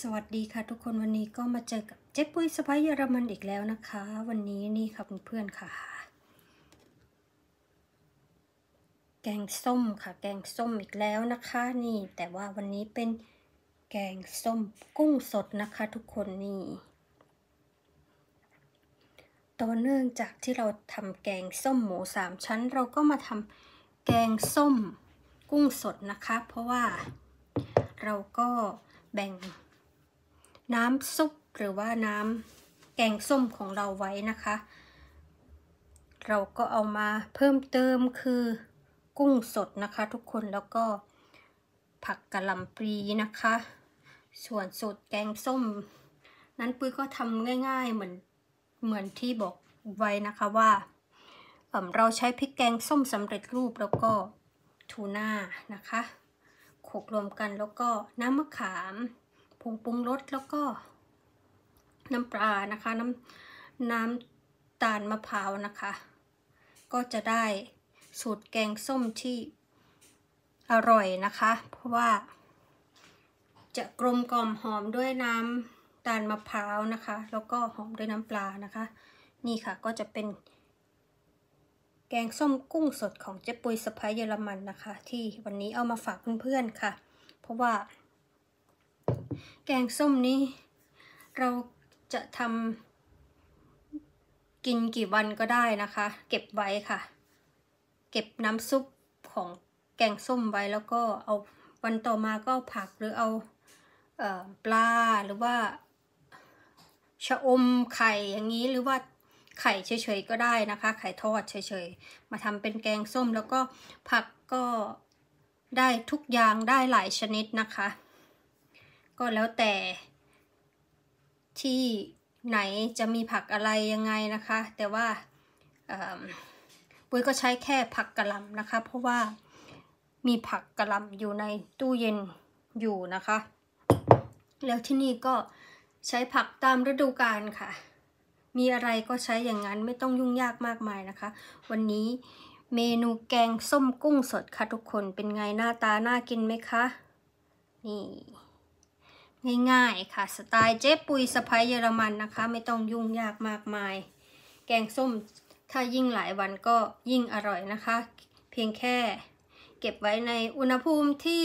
สวัสดีค่ะทุกคนวันนี้ก็มาเจอกับเจ๊ปุ้ยสไปเยอรมันอีกแล้วนะคะ วันนี้นี่ค่ะเพื่อนๆค่ะ แกงส้มค่ะแกงส้มอีกแล้วนะคะนี่แต่ว่าวันนี้เป็นแกงส้มกุ้งสดนะคะทุกคนนี่ต่อเนื่องจากที่เราทำแกงส้มหมูสามชั้นเราก็มาทำแกงส้มกุ้งสดนะคะ เพราะว่าเราก็แบ่งน้ำซุปหรือว่าน้ำแกงส้มของเราไว้นะคะ เราก็เอามาเพิ่มเติมคือกุ้งสดนะคะทุกคนแล้วก็ผักกะหล่ำปลีนะคะ ส่วนสูตรแกงส้ม นั้นปุ้ยก็ทำง่ายๆเหมือนเหมือนที่บอกไว้นะคะว่าเราใช้พริกแกงส้มสำเร็จรูปแล้วก็ทูน่านะคะโขกรวมกันแล้วก็น้ำมะขามผงปรุงรสแล้วก็น้ำปลานะคะ น้ำน้ำตาลมะพร้าวนะคะ ก็จะได้สูตรแกงส้มที่อร่อยนะคะ เพราะว่า จะกลมกล่อมหอมด้วยน้ำตาลมะพร้าวนะคะ แล้วก็หอมด้วยน้ำปลานะคะ นี่ค่ะก็จะเป็น แกงส้มกุ้งสดของเจ๊ปุยสะพายเยอรมันนะคะ ที่วันนี้เอามาฝากเพื่อนๆค่ะ เพราะว่าแกงส้มนี้เราจะทำกินกี่วันก็ได้นะคะ เก็บไว้ค่ะ เก็บน้ำซุปของแกงส้มไว้แล้วก็เอาวันต่อมาก็ผักหรือเอาปลาหรือว่าชะอมไข่อย่างนี้หรือว่าไข่เฉย ๆ ก็ได้นะคะไข่ทอดเฉยๆมาทำเป็นแกงส้มแล้วก็ผักก็ได้ทุกอย่างได้หลายชนิดนะคะก็แล้วแต่ ที่ไหนจะมีผักอะไรยังไงนะคะ แต่ว่าปุ้ยก็ใช้แค่ผักกะหล่ำนะคะ เพราะว่ามีผักกะหล่ำอยู่ในตู้เย็นอยู่นะคะ แล้วที่นี่ก็ใช้ผักตามฤดูกาลค่ะ มีอะไรก็ใช้อย่างนั้นไม่ต้องยุ่งยากมากมายนะคะ วันนี้เมนูแกงส้มกุ้งสดค่ะทุกคนเป็นไงหน้าตาน่ากินไหมคะนี่ง่ายๆค่ะสไตล์เจ๊ปุยสะพายเยอรมันนะคะ ไม่ต้องยุ่งยากมากมาย แกงส้มถ้ายิ่งหลายวันก็ยิ่งอร่อยนะคะ เพียงแค่ เก็บไว้ในอุณหภูมิที่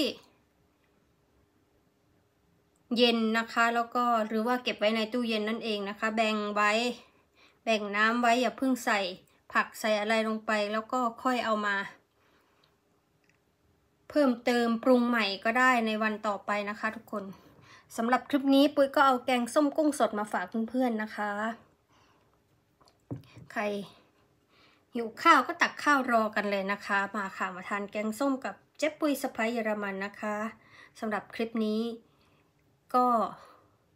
เย็นนะคะแล้วก็หรือว่าเก็บไว้ในตู้เย็นนั่นเองนะคะ แบ่งไว้แบ่งน้ำไว้อย่าเพิ่งใส่ ผักใส่อะไรลงไป แล้วก็ค่อยเอามา เพิ่มเติมปรุงใหม่ก็ได้ในวันต่อไปนะคะ ทุกคนสำหรับคลิปนี้ปุ้ยก็เอาแกงส้มกุ้งสดมาฝากเพื่อนๆนะคะ ใครหิวข้าวก็ตักข้าวรอกันเลยนะคะ มาค่ะมาทานแกงส้มกับเจ๊ปุ้ยสไปเยอรมันนะคะสำหรับคลิปนี้ ก็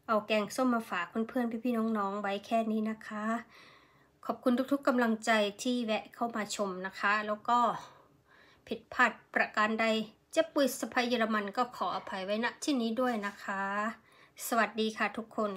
เอาแกงส้มมาฝากเพื่อนๆพี่ๆน้องๆ ไว้แค่นี้นะคะ ขอบคุณทุกๆกำลังใจที่แวะเข้ามาชมนะคะ แล้วก็ผิดพลาดประการใดจะปุยสภายเยอรมันก็ขออภัยไว้ณที่นี้ด้วยนะคะ สวัสดีค่ะทุกคน